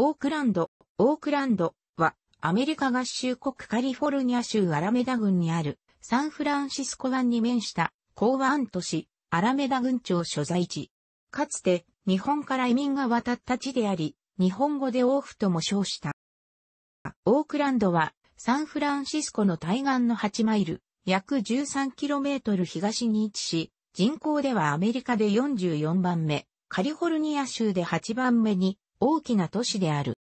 オークランド、オークランドはアメリカ合衆国カリフォルニア州アラメダ郡にあるサンフランシスコ湾に面した港湾都市アラメダ郡庁所在地。かつて日本から移民が渡った地であり、日本語でオーフとも称した。オークランドはサンフランシスコの対岸の8マイル、約 13km 東に位置し、人口ではアメリカで44番目、カリフォルニア州で8番目に大きな都市である。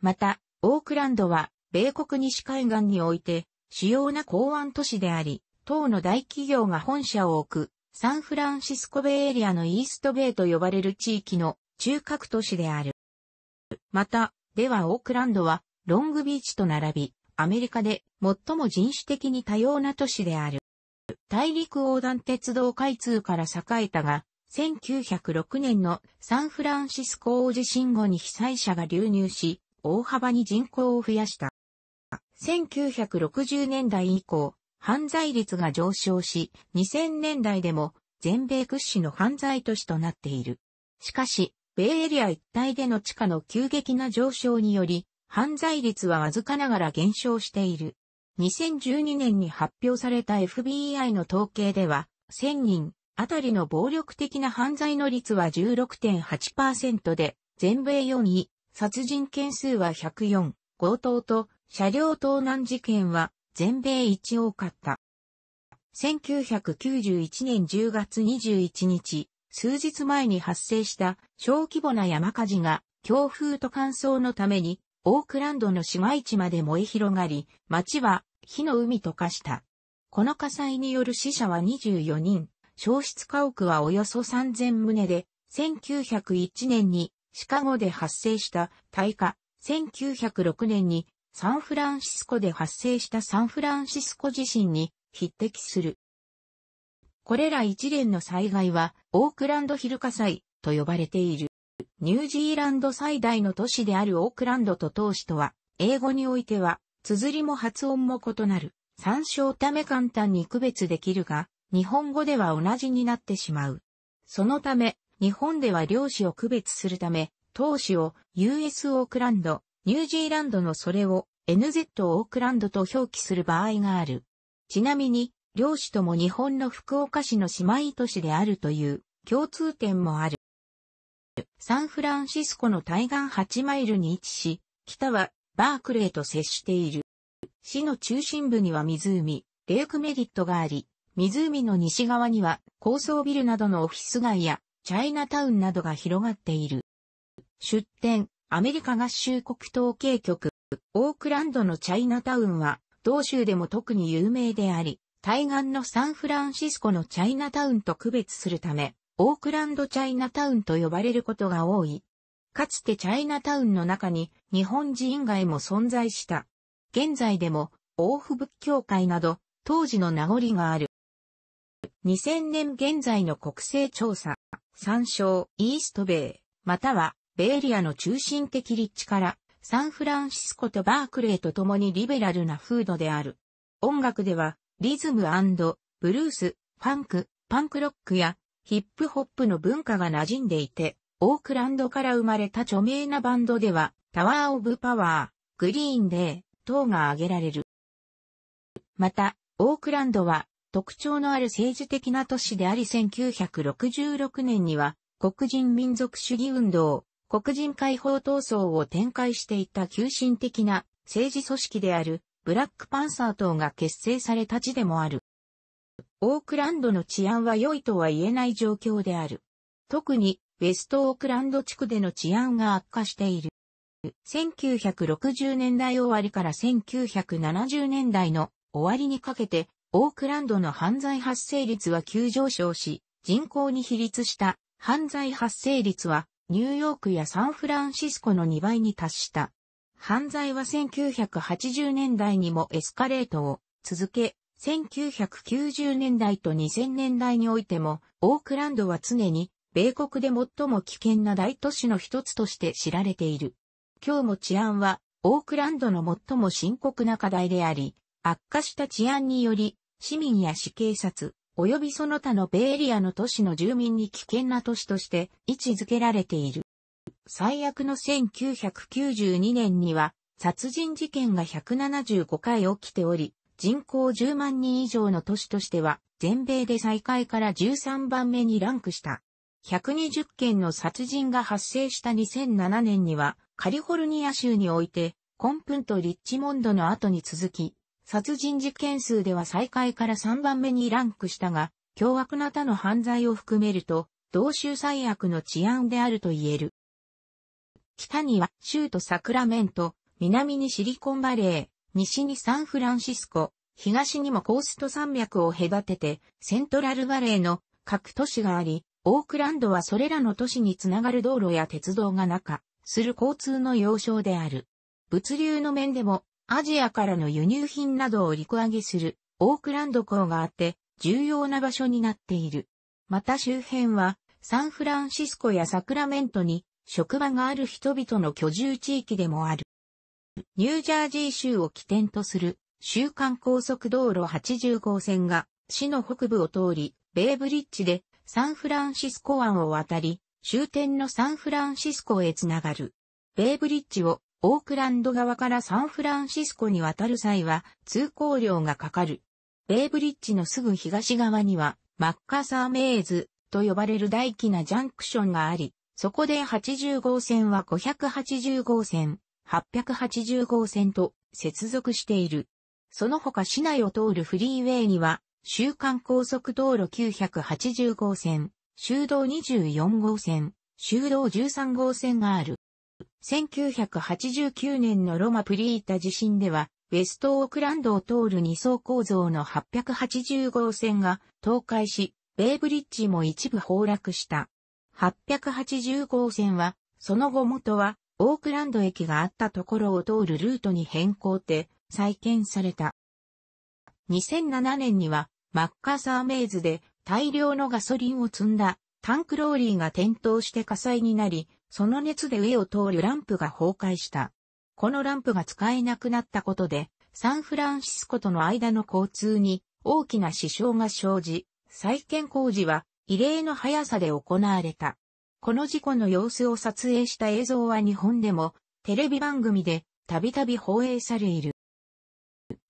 また、オークランドは、米国西海岸において、主要な港湾都市であり、等の大企業が本社を置く、サンフランシスコベイエリアのイーストベイと呼ばれる地域の中核都市である。また、ではオークランドは、ロングビーチと並び、アメリカで最も人種的に多様な都市である。大陸横断鉄道開通から栄えたが、1906年のサンフランシスコ大地震後に被災者が流入し、大幅に人口を増やした。1960年代以降、犯罪率が上昇し、2000年代でも全米屈指の犯罪都市となっている。しかし、米エリア一帯での地価の急激な上昇により、犯罪率はわずかながら減少している。2012年に発表された FBI の統計では、1000人、あたりの暴力的な犯罪の率は16.8%で、全米4位、殺人件数は104、強盗と車両盗難事件は全米一多かった。1991年10月21日、数日前に発生した小規模な山火事が強風と乾燥のためにオークランドの市街地まで燃え広がり、街は火の海と化した。この火災による死者は24人、消失家屋はおよそ3000棟で、1901年にシカゴで発生した大火、1906年にサンフランシスコで発生したサンフランシスコ地震に匹敵する。これら一連の災害はオークランドヒル火災と呼ばれている。ニュージーランド最大の都市であるオークランドと当市とは、英語においては、綴りも発音も異なる、参照ため簡単に区別できるが、日本語では同じになってしまう。そのため、日本では漁師を区別するため、投資を US オークランド、ニュージーランドのそれを NZ オークランドと表記する場合がある。ちなみに、漁師とも日本の福岡市の姉妹都市であるという共通点もある。サンフランシスコの対岸8マイルに位置し、北はバークレーと接している。市の中心部には湖、レイクメリットがあり、湖の西側には高層ビルなどのオフィス街やチャイナタウンなどが広がっている。出展、アメリカ合衆国統計局、オークランドのチャイナタウンは、同州でも特に有名であり、対岸のサンフランシスコのチャイナタウンと区別するため、オークランドチャイナタウンと呼ばれることが多い。かつてチャイナタウンの中に日本人街も存在した。現在でも、王府仏教会など、当時の名残がある。2000年現在の国勢調査、参照、イーストベイ、または、ベイリアの中心的立地から、サンフランシスコとバークレーと共にリベラルな風土である。音楽では、リズムブルース、ファンク、パンクロックや、ヒップホップの文化が馴染んでいて、オークランドから生まれた著名なバンドでは、タワー・オブ・パワー、グリーン・デー、等が挙げられる。また、オークランドは特徴のある政治的な都市であり1966年には黒人民族主義運動、黒人解放闘争を展開していた急進的な政治組織であるブラックパンサー等が結成された地でもある。オークランドの治安は良いとは言えない状況である。特にウェストオークランド地区での治安が悪化している。1960年代終わりから1970年代の終わりにかけてオークランドの犯罪発生率は急上昇し、人口に比率した犯罪発生率はニューヨークやサンフランシスコの2倍に達した。犯罪は1980年代にもエスカレートを続け、1990年代と2000年代においても、オークランドは常に米国で最も危険な大都市の一つとして知られている。今日も治安は、オークランドの最も深刻な課題であり、悪化した治安により、市民や市警察、及びその他のベエリアの都市の住民に危険な都市として位置づけられている。最悪の1992年には、殺人事件が175回起きており、人口10万人以上の都市としては、全米で最下位から13番目にランクした。120件の殺人が発生した2007年には、カリフォルニア州において、コンプンとリッチモンドの後に続き、殺人事件数では最下位から3番目にランクしたが、凶悪な他の犯罪を含めると、同州最悪の治安であると言える。北には州都サクラメント、南にシリコンバレー、西にサンフランシスコ、東にもコースト山脈を隔てて、セントラルバレーの各都市があり、オークランドはそれらの都市につながる道路や鉄道がなか、する交通の要衝である。物流の面でもアジアからの輸入品などを陸揚げするオークランド港があって重要な場所になっている。また周辺はサンフランシスコやサクラメントに職場がある人々の居住地域でもある。ニュージャージー州を起点とする週間高速道路80号線が市の北部を通り、ベイブリッジでサンフランシスコ湾を渡り、終点のサンフランシスコへつながる。ベイブリッジをオークランド側からサンフランシスコに渡る際は通行料がかかる。ベイブリッジのすぐ東側にはマッカサーメイズと呼ばれる大規なジャンクションがあり、そこで80号線は580号線、880号線と接続している。その他市内を通るフリーウェイには、週間高速道路980号線、修道24号線、修道13号線がある。1989年のロマプリータ地震では、ウェストオークランドを通る2層構造の880号線が倒壊し、ベイブリッジも一部崩落した。880号線は、その後元は、オークランド駅があったところを通るルートに変更て、再建された。2007年には、マッカーサーメイズで大量のガソリンを積んだタンクローリーが転倒して火災になり、その熱で上を通るランプが崩壊した。このランプが使えなくなったことで、サンフランシスコとの間の交通に大きな支障が生じ、再建工事は異例の速さで行われた。この事故の様子を撮影した映像は日本でもテレビ番組でたびたび放映される。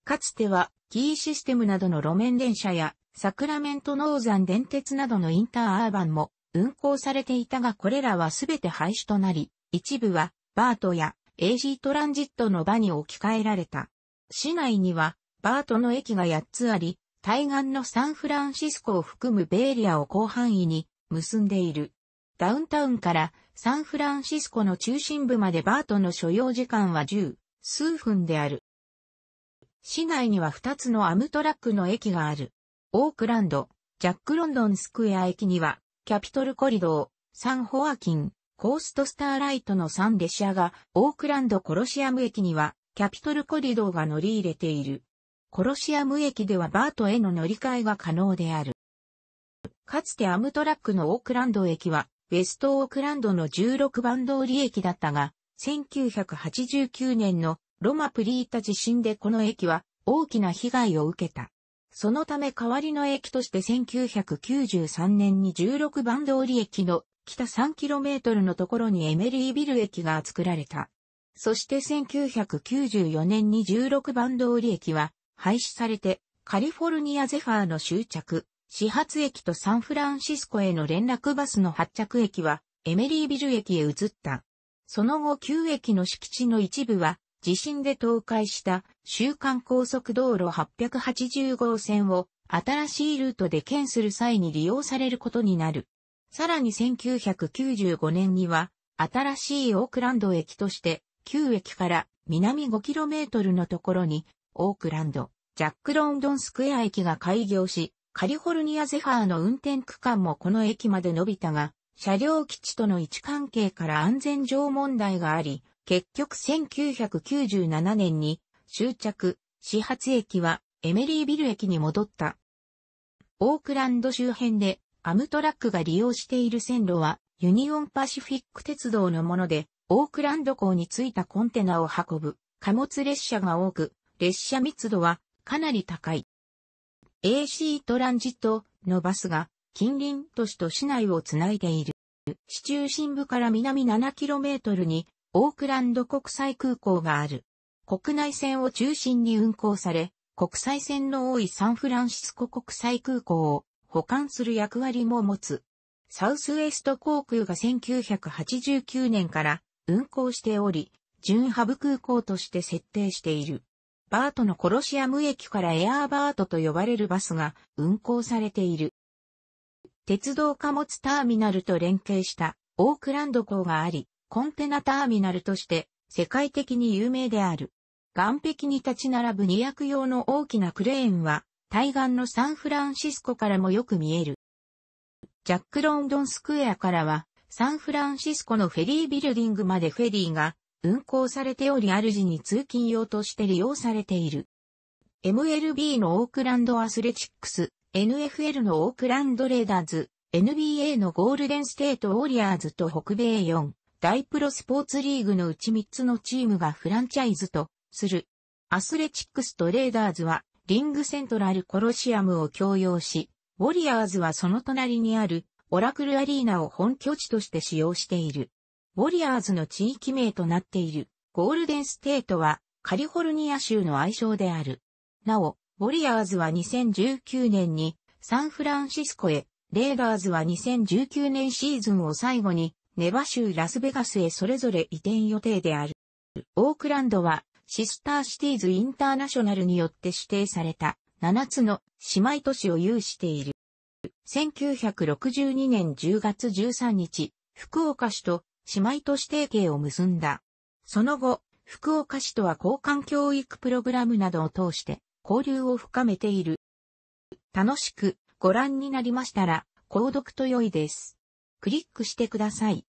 かつてはキーシステムなどの路面電車やサクラメントノーザン電鉄などのインターアーバンも運行されていたがこれらはすべて廃止となり、一部はバートや AG トランジットの場に置き換えられた。市内にはバートの駅が8つあり、対岸のサンフランシスコを含むベイエリアを広範囲に結んでいる。ダウンタウンからサンフランシスコの中心部までバートの所要時間は10数分である。市内には2つのアムトラックの駅がある。オークランド、ジャックロンドンスクエア駅にはキャピトルコリドー、サンホアキン、コーストスターライトの3列車がオークランドコロシアム駅にはキャピトルコリドーが乗り入れている。コロシアム駅ではバートへの乗り換えが可能である。かつてアムトラックのオークランド駅はウェストオークランドの16番通り駅だったが、1989年のロマプリータ地震でこの駅は大きな被害を受けた。そのため代わりの駅として1993年に16番通り駅の北 3km のところにエメリービル駅が作られた。そして1994年に16番通り駅は廃止されてカリフォルニアゼファーの終着、始発駅とサンフランシスコへの連絡バスの発着駅はエメリービル駅へ移った。その後9駅の敷地の一部は地震で倒壊した週間高速道路880号線を新しいルートで建する際に利用されることになる。さらに1995年には新しいオークランド駅として旧駅から南 5km のところにオークランド、ジャックロンドンスクエア駅が開業し、カリフォルニアゼファーの運転区間もこの駅まで伸びたが、車両基地との位置関係から安全上問題があり、結局1997年に終着、始発駅はエメリービル駅に戻った。オークランド周辺でアムトラックが利用している線路はユニオンパシフィック鉄道のもので、オークランド港に着いたコンテナを運ぶ貨物列車が多く、列車密度はかなり高い。AC トランジットのバスが近隣都市と市内をつないでいる。市中心部から南 7km にオークランド国際空港がある。国内線を中心に運航され、国際線の多いサンフランシスコ国際空港を保管する役割も持つ。サウスウェスト航空が1989年から運航しており、準ハブ空港として設定している。バートのコロシアム駅からエアーバートと呼ばれるバスが運行されている。鉄道貨物ターミナルと連携したオークランド港があり、コンテナターミナルとして世界的に有名である。岸壁に立ち並ぶ0役用の大きなクレーンは、対岸のサンフランシスコからもよく見える。ジャック・ロンドン・スクエアからは、サンフランシスコのフェリービルディングまでフェリーが運行されており主に通勤用として利用されている。MLB のオークランドアスレチックス、NFL のオークランドレーダーズ、NBA のゴールデンステートウォリアーズと北米4大プロスポーツリーグのうち3つのチームがフランチャイズとする。アスレチックスとレーダーズはリングセントラルコロシアムを共用し、ウォリアーズはその隣にあるオラクルアリーナを本拠地として使用している。ウォリアーズの地域名となっているゴールデンステートはカリフォルニア州の愛称である。なお、ウォリアーズは2019年にサンフランシスコへ、レーダーズは2019年シーズンを最後にネバ州ラスベガスへそれぞれ移転予定である。オークランドはシスターシティーズインターナショナルによって指定された7つの姉妹都市を有している。1962年10月13日、福岡市と姉妹都市提携を結んだ。その後、福岡市とは交換教育プログラムなどを通して交流を深めている。楽しくご覧になりましたら、購読と良いです。クリックしてください。